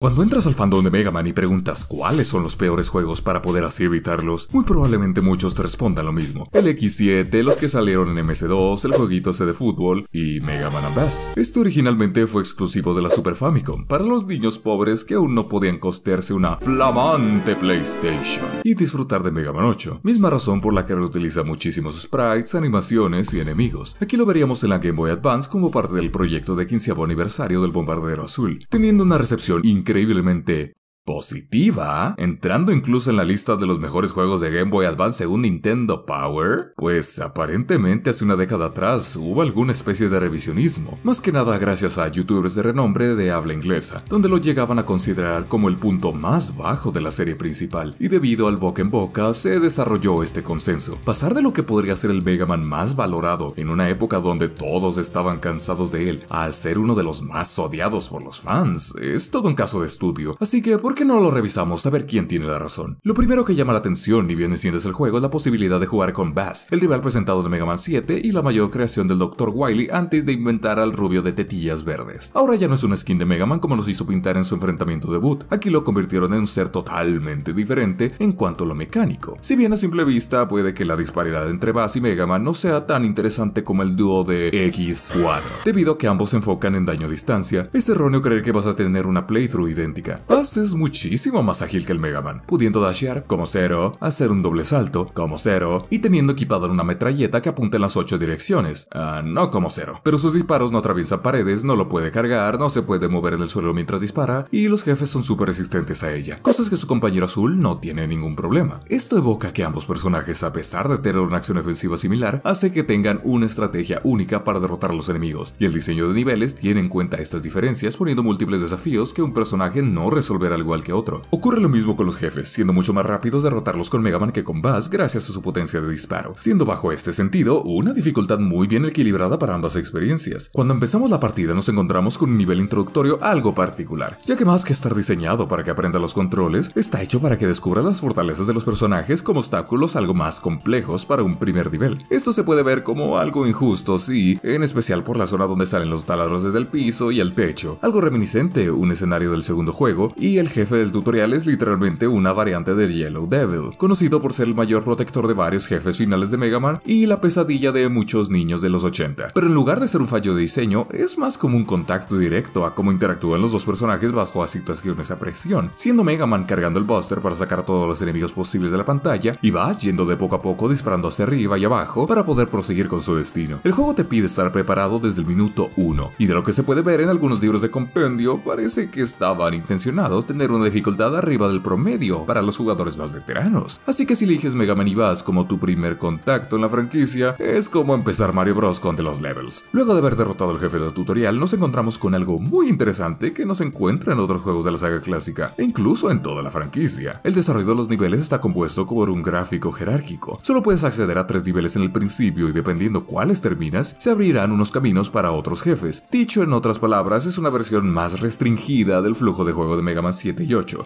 Cuando entras al fandom de Mega Man y preguntas cuáles son los peores juegos para poder así evitarlos, muy probablemente muchos te respondan lo mismo. El X7, los que salieron en MS2, el jueguito ese de fútbol y Mega Man Bass. Esto originalmente fue exclusivo de la Super Famicom, para los niños pobres que aún no podían costearse una flamante PlayStation y disfrutar de Mega Man 8. Misma razón por la que reutiliza muchísimos sprites, animaciones y enemigos. Aquí lo veríamos en la Game Boy Advance como parte del proyecto de 15 aniversario del Bombardero Azul, teniendo una recepción increíble increíblemente positiva, entrando incluso en la lista de los mejores juegos de Game Boy Advance según Nintendo Power, pues aparentemente hace una década atrás hubo alguna especie de revisionismo, más que nada gracias a youtubers de renombre de habla inglesa, donde lo llegaban a considerar como el punto más bajo de la serie principal, y debido al boca en boca se desarrolló este consenso. Pasar de lo que podría ser el Mega Man más valorado en una época donde todos estaban cansados de él, al ser uno de los más odiados por los fans, es todo un caso de estudio, así que ¿por qué no lo revisamos a ver quién tiene la razón? Lo primero que llama la atención y bien enciendes el juego es la posibilidad de jugar con Bass, el rival presentado de Mega Man 7 y la mayor creación del Dr. Wily antes de inventar al rubio de tetillas verdes. Ahora ya no es una skin de Mega Man como nos hizo pintar en su enfrentamiento debut, aquí lo convirtieron en un ser totalmente diferente en cuanto a lo mecánico. Si bien a simple vista puede que la disparidad entre Bass y Mega Man no sea tan interesante como el dúo de X4, debido a que ambos se enfocan en daño a distancia, es erróneo creer que vas a tener una playthrough idéntica. Bass es muy muchísimo más ágil que el Mega Man, pudiendo dashear como cero, hacer un doble salto como cero y teniendo equipado una metralleta que apunta en las 8 direcciones, ah, no como cero. Pero sus disparos no atraviesan paredes, no lo puede cargar, no se puede mover en el suelo mientras dispara y los jefes son súper resistentes a ella, cosas que su compañero azul no tiene ningún problema. Esto evoca que ambos personajes, a pesar de tener una acción ofensiva similar, hace que tengan una estrategia única para derrotar a los enemigos, y el diseño de niveles tiene en cuenta estas diferencias poniendo múltiples desafíos que un personaje no resolverá al igual que otro. Ocurre lo mismo con los jefes, siendo mucho más rápidos derrotarlos con Mega Man que con Bass gracias a su potencia de disparo, siendo bajo este sentido una dificultad muy bien equilibrada para ambas experiencias. Cuando empezamos la partida nos encontramos con un nivel introductorio algo particular, ya que más que estar diseñado para que aprenda los controles, está hecho para que descubra las fortalezas de los personajes como obstáculos algo más complejos para un primer nivel. Esto se puede ver como algo injusto, sí, en especial por la zona donde salen los taladros desde el piso y el techo, algo reminiscente un escenario del segundo juego y el jefe del tutorial es literalmente una variante de Yellow Devil, conocido por ser el mayor protector de varios jefes finales de Mega Man y la pesadilla de muchos niños de los 80. Pero en lugar de ser un fallo de diseño, es más como un contacto directo a cómo interactúan los dos personajes bajo situaciones a presión, siendo Mega Man cargando el Buster para sacar todos los enemigos posibles de la pantalla y vas yendo de poco a poco disparando hacia arriba y abajo para poder proseguir con su destino. El juego te pide estar preparado desde el minuto 1 y de lo que se puede ver en algunos libros de compendio parece que estaban intencionados tener una dificultad arriba del promedio para los jugadores más veteranos. Así que si eliges Mega Man y Bass como tu primer contacto en la franquicia, es como empezar Mario Bros. con de los Levels. Luego de haber derrotado al jefe del tutorial, nos encontramos con algo muy interesante que no se encuentra en otros juegos de la saga clásica, e incluso en toda la franquicia. El desarrollo de los niveles está compuesto por un gráfico jerárquico. Solo puedes acceder a tres niveles en el principio y dependiendo cuáles terminas, se abrirán unos caminos para otros jefes. Dicho en otras palabras, es una versión más restringida del flujo de juego de Mega Man 7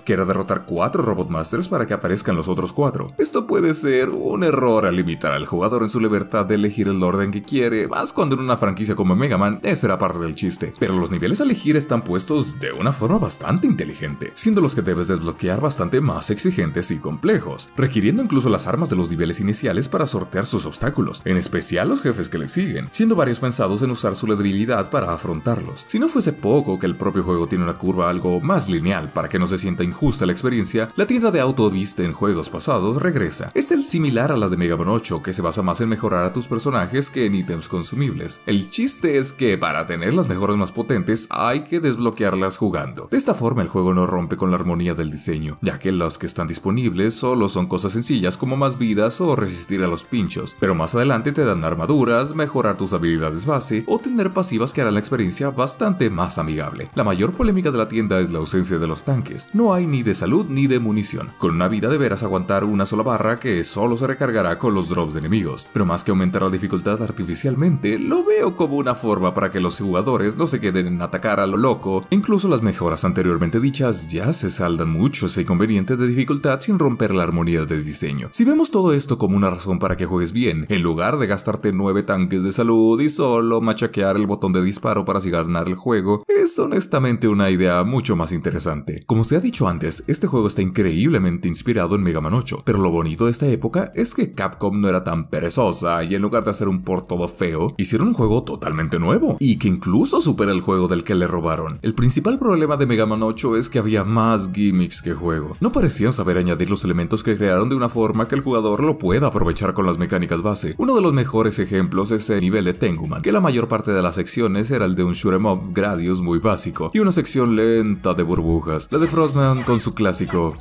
que era derrotar 4 Masters para que aparezcan los otros 4. Esto puede ser un error al limitar al jugador en su libertad de elegir el orden que quiere, más cuando en una franquicia como Mega Man, esa era parte del chiste. Pero los niveles a elegir están puestos de una forma bastante inteligente, siendo los que debes desbloquear bastante más exigentes y complejos, requiriendo incluso las armas de los niveles iniciales para sortear sus obstáculos, en especial los jefes que le siguen, siendo varios pensados en usar su debilidad para afrontarlos. Si no fuese poco que el propio juego tiene una curva algo más lineal para que no se sienta injusta la experiencia, la tienda de auto vista en juegos pasados regresa. Es el similar a la de Mega Man 8, que se basa más en mejorar a tus personajes que en ítems consumibles. El chiste es que para tener las mejores más potentes hay que desbloquearlas jugando. De esta forma el juego no rompe con la armonía del diseño, ya que las que están disponibles solo son cosas sencillas como más vidas o resistir a los pinchos, pero más adelante te dan armaduras, mejorar tus habilidades base o tener pasivas que harán la experiencia bastante más amigable. La mayor polémica de la tienda es la ausencia de los tanques no hay ni de salud ni de munición. Con una vida deberás aguantar una sola barra que solo se recargará con los drops de enemigos. Pero más que aumentar la dificultad artificialmente, lo veo como una forma para que los jugadores no se queden en atacar a lo loco. Incluso las mejoras anteriormente dichas ya se saldan mucho ese inconveniente de dificultad sin romper la armonía del diseño. Si vemos todo esto como una razón para que juegues bien, en lugar de gastarte 9 tanques de salud y solo machaquear el botón de disparo para así ganar el juego, es honestamente una idea mucho más interesante. Como como se ha dicho antes, este juego está increíblemente inspirado en Mega Man 8, pero lo bonito de esta época es que Capcom no era tan perezosa y en lugar de hacer un port todo feo, hicieron un juego totalmente nuevo y que incluso supera el juego del que le robaron. El principal problema de Mega Man 8 es que había más gimmicks que juego. No parecían saber añadir los elementos que crearon de una forma que el jugador lo pueda aprovechar con las mecánicas base. Uno de los mejores ejemplos es el nivel de Tenguman, que la mayor parte de las secciones era el de un shoot'em Mob Gradius muy básico y una sección lenta de burbujas. Frostman con su clásico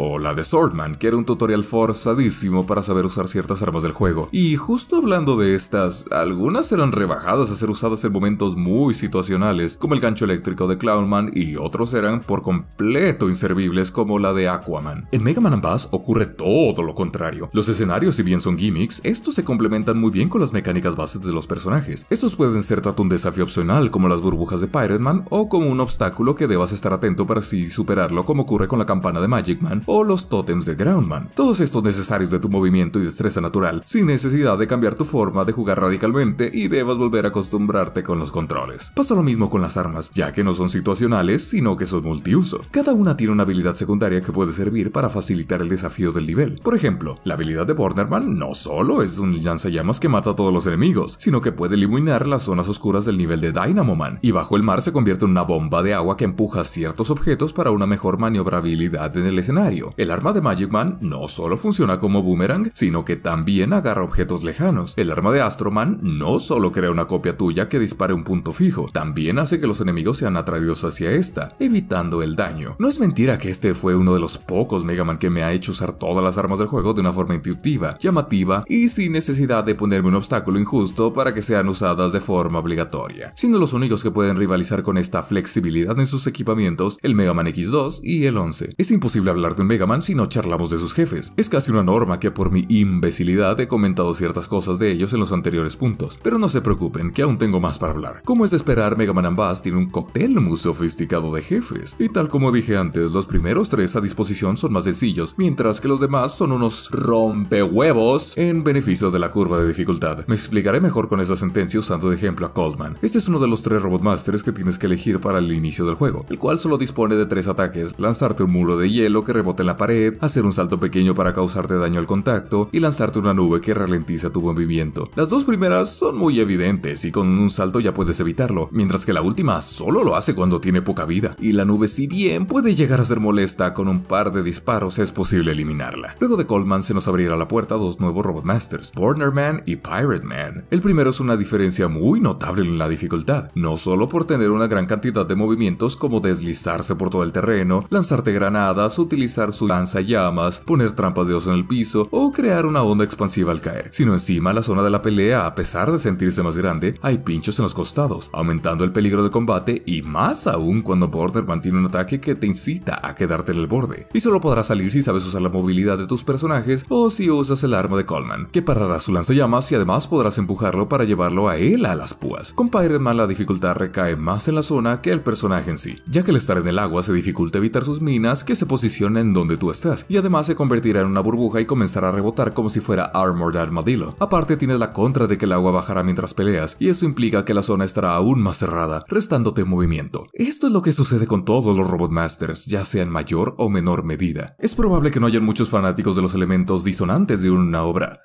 o la de Swordman, que era un tutorial forzadísimo para saber usar ciertas armas del juego. Y justo hablando de estas, algunas eran rebajadas a ser usadas en momentos muy situacionales, como el gancho eléctrico de Clownman, y otros eran por completo inservibles, como la de Aquaman. En Mega Man Bass ocurre todo lo contrario. Los escenarios, si bien son gimmicks, estos se complementan muy bien con las mecánicas bases de los personajes. Estos pueden ser tanto un desafío opcional, como las burbujas de Pirate Man, o como un obstáculo que debas estar atento para así superarlo, como ocurre con la campana de Magic Man o los tótems de Groundman. Todos estos necesarios de tu movimiento y destreza natural, sin necesidad de cambiar tu forma de jugar radicalmente y debas volver a acostumbrarte con los controles. Pasa lo mismo con las armas, ya que no son situacionales, sino que son multiuso. Cada una tiene una habilidad secundaria que puede servir para facilitar el desafío del nivel. Por ejemplo, la habilidad de Borderman no solo es un lanzallamas que mata a todos los enemigos, sino que puede eliminar las zonas oscuras del nivel de Dynamo Man, y bajo el mar se convierte en una bomba de agua que empuja ciertos objetos para una mejor maniobrabilidad en el escenario. El arma de Magic Man no solo funciona como boomerang, sino que también agarra objetos lejanos. El arma de Astro Man no solo crea una copia tuya que dispare un punto fijo, también hace que los enemigos sean atraídos hacia esta, evitando el daño. No es mentira que este fue uno de los pocos Mega Man que me ha hecho usar todas las armas del juego de una forma intuitiva, llamativa y sin necesidad de ponerme un obstáculo injusto para que sean usadas de forma obligatoria. Siendo los únicos que pueden rivalizar con esta flexibilidad en sus equipamientos, el Mega Man X2 y el 11. Es imposible hablar de un Mega Man si no charlamos de sus jefes. Es casi una norma que por mi imbecilidad he comentado ciertas cosas de ellos en los anteriores puntos, pero no se preocupen que aún tengo más para hablar. Como es de esperar, Mega Man Bass tiene un cóctel muy sofisticado de jefes, y tal como dije antes, los primeros tres a disposición son más sencillos, mientras que los demás son unos rompehuevos en beneficio de la curva de dificultad. Me explicaré mejor con esa sentencia usando de ejemplo a Coldman. Este es uno de los tres Robot Masters que tienes que elegir para el inicio del juego, el cual solo dispone de tres ataques, lanzarte un muro de hielo que bote en la pared, hacer un salto pequeño para causarte daño al contacto y lanzarte una nube que ralentiza tu movimiento. Las dos primeras son muy evidentes y con un salto ya puedes evitarlo, mientras que la última solo lo hace cuando tiene poca vida, y la nube si bien puede llegar a ser molesta con un par de disparos es posible eliminarla. Luego de Coleman se nos abrirá la puerta dos nuevos Robotmasters, Masters, Man y Pirate Man. El primero es una diferencia muy notable en la dificultad, no solo por tener una gran cantidad de movimientos como deslizarse por todo el terreno, lanzarte granadas, utilizar su su lanzallamas, poner trampas de oso en el piso o crear una onda expansiva al caer, no encima la zona de la pelea, a pesar de sentirse más grande, hay pinchos en los costados, aumentando el peligro de combate y más aún cuando Border mantiene un ataque que te incita a quedarte en el borde, y solo podrás salir si sabes usar la movilidad de tus personajes o si usas el arma de Coleman, que parará su lanzallamas y además podrás empujarlo para llevarlo a él a las púas. Con Man la dificultad recae más en la zona que el personaje en sí, ya que el estar en el agua se dificulta evitar sus minas que se posicionan donde tú estás, y además se convertirá en una burbuja y comenzará a rebotar como si fuera Armored Armadillo. Aparte tienes la contra de que el agua bajará mientras peleas, y eso implica que la zona estará aún más cerrada, restándote movimiento. Esto es lo que sucede con todos los Robot Masters, ya sea en mayor o menor medida. Es probable que no hayan muchos fanáticos de los elementos disonantes de una obra,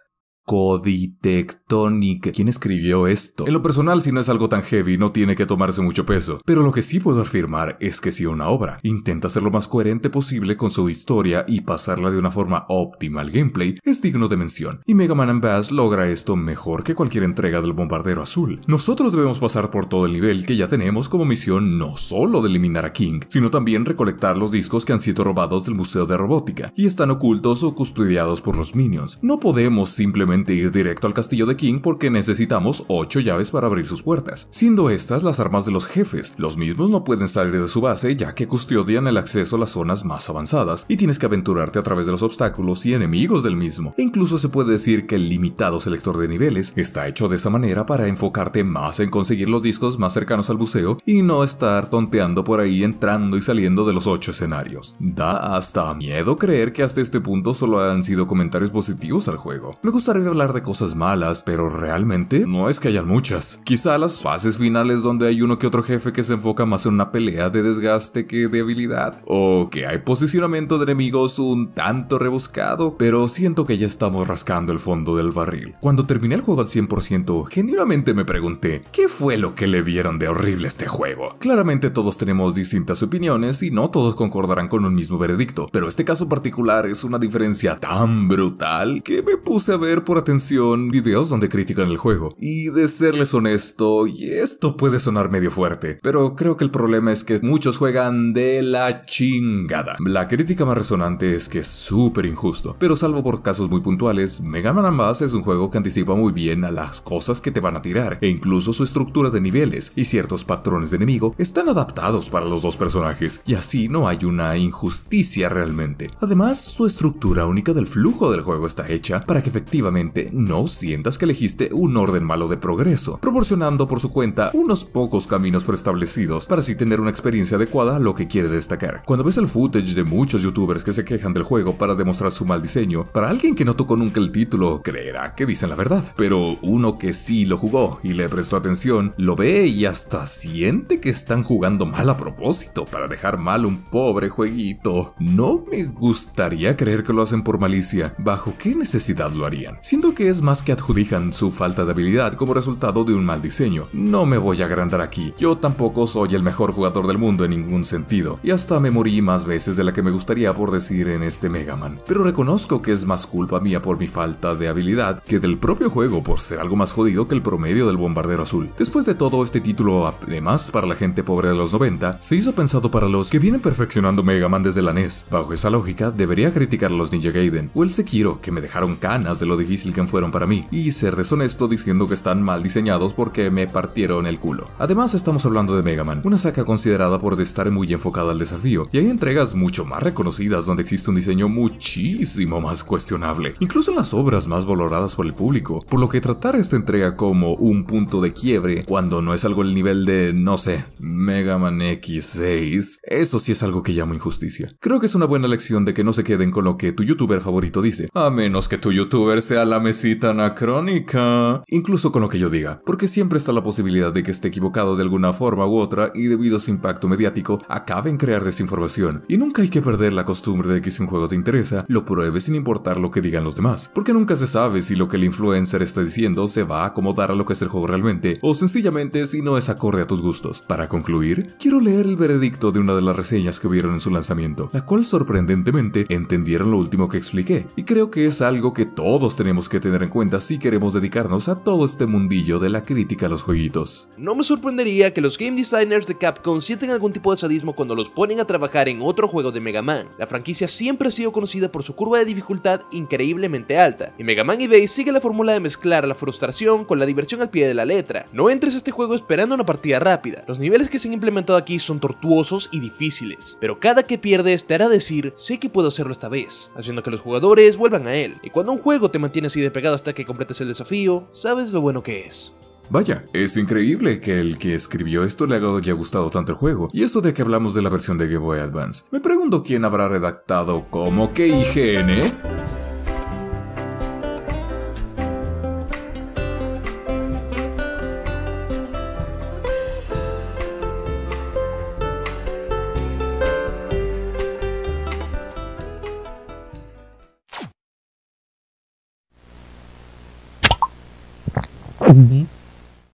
Tectonic ¿Quién escribió esto? En lo personal, si no es algo tan heavy, no tiene que tomarse mucho peso. Pero lo que sí puedo afirmar es que si una obra intenta ser lo más coherente posible con su historia y pasarla de una forma óptima al gameplay, es digno de mención. Y Mega Man Bass logra esto mejor que cualquier entrega del bombardero azul. Nosotros debemos pasar por todo el nivel que ya tenemos como misión no solo de eliminar a King, sino también recolectar los discos que han sido robados del Museo de Robótica y están ocultos o custodiados por los minions. No podemos simplemente ir directo al castillo de King porque necesitamos 8 llaves para abrir sus puertas, siendo estas las armas de los jefes. Los mismos no pueden salir de su base ya que custodian el acceso a las zonas más avanzadas y tienes que aventurarte a través de los obstáculos y enemigos del mismo. E incluso se puede decir que el limitado selector de niveles está hecho de esa manera para enfocarte más en conseguir los discos más cercanos al buceo y no estar tonteando por ahí entrando y saliendo de los 8 escenarios. Da hasta miedo creer que hasta este punto solo han sido comentarios positivos al juego. Me gustaría de hablar de cosas malas, pero realmente no es que hayan muchas. Quizá las fases finales donde hay uno que otro jefe que se enfoca más en una pelea de desgaste que de habilidad, o que hay posicionamiento de enemigos un tanto rebuscado, pero siento que ya estamos rascando el fondo del barril. Cuando terminé el juego al 100%, genuinamente me pregunté, ¿qué fue lo que le vieron de horrible este juego? Claramente todos tenemos distintas opiniones y no todos concordarán con un mismo veredicto, pero este caso particular es una diferencia tan brutal que me puse a ver por atención videos donde critican el juego. Y de serles honesto, y esto puede sonar medio fuerte, pero creo que el problema es que muchos juegan de la chingada. La crítica más resonante es que es súper injusto, pero salvo por casos muy puntuales, Mega Man es un juego que anticipa muy bien a las cosas que te van a tirar, e incluso su estructura de niveles y ciertos patrones de enemigo están adaptados para los dos personajes, y así no hay una injusticia realmente. Además, su estructura única del flujo del juego está hecha para que efectivamente no sientas que elegiste un orden malo de progreso, proporcionando por su cuenta unos pocos caminos preestablecidos para así tener una experiencia adecuada a lo que quiere destacar. Cuando ves el footage de muchos youtubers que se quejan del juego para demostrar su mal diseño, para alguien que no tocó nunca el título creerá que dicen la verdad, pero uno que sí lo jugó y le prestó atención, lo ve y hasta siente que están jugando mal a propósito para dejar mal un pobre jueguito. No me gustaría creer que lo hacen por malicia. ¿Bajo qué necesidad lo harían? Siento que es más que adjudican su falta de habilidad como resultado de un mal diseño. No me voy a agrandar aquí, yo tampoco soy el mejor jugador del mundo en ningún sentido, y hasta me morí más veces de la que me gustaría por decir en este Mega Man. Pero reconozco que es más culpa mía por mi falta de habilidad que del propio juego por ser algo más jodido que el promedio del bombardero azul. Después de todo, este título, además para la gente pobre de los 90, se hizo pensado para los que vienen perfeccionando Mega Man desde la NES. Bajo esa lógica, debería criticar a los Ninja Gaiden o el Sekiro, que me dejaron canas de lo difícil que fueron para mí, y ser deshonesto diciendo que están mal diseñados porque me partieron el culo. Además estamos hablando de Mega Man, una saca considerada por estar muy enfocada al desafío, y hay entregas mucho más reconocidas donde existe un diseño muchísimo más cuestionable, incluso en las obras más valoradas por el público, por lo que tratar esta entrega como un punto de quiebre cuando no es algo el nivel de, no sé, Mega Man X6, eso sí es algo que llamo injusticia. Creo que es una buena lección de que no se queden con lo que tu youtuber favorito dice, a menos que tu youtuber sea la la mesita anacrónica. Incluso con lo que yo diga, porque siempre está la posibilidad de que esté equivocado de alguna forma u otra y debido a su impacto mediático acabe en crear desinformación. Y nunca hay que perder la costumbre de que si un juego te interesa, lo pruebes sin importar lo que digan los demás, porque nunca se sabe si lo que el influencer está diciendo se va a acomodar a lo que es el juego realmente, o sencillamente si no es acorde a tus gustos. Para concluir, quiero leer el veredicto de una de las reseñas que vieron en su lanzamiento, la cual sorprendentemente entendieron lo último que expliqué, y creo que es algo que todos tenemos que tener en cuenta si queremos dedicarnos a todo este mundillo de la crítica a los jueguitos. No me sorprendería que los game designers de Capcom sienten algún tipo de sadismo cuando los ponen a trabajar en otro juego de Mega Man. La franquicia siempre ha sido conocida por su curva de dificultad increíblemente alta, y Mega Man eBay sigue la fórmula de mezclar la frustración con la diversión al pie de la letra. No entres a este juego esperando una partida rápida, los niveles que se han implementado aquí son tortuosos y difíciles, pero cada que pierdes te hará decir, sé que puedo hacerlo esta vez, haciendo que los jugadores vuelvan a él, y cuando un juego te mantiene y de pegado hasta que completes el desafío, sabes lo bueno que es. Vaya, es increíble que el que escribió esto le haya gustado tanto el juego, y eso de que hablamos de la versión de Game Boy Advance. Me pregunto quién habrá redactado como que IGN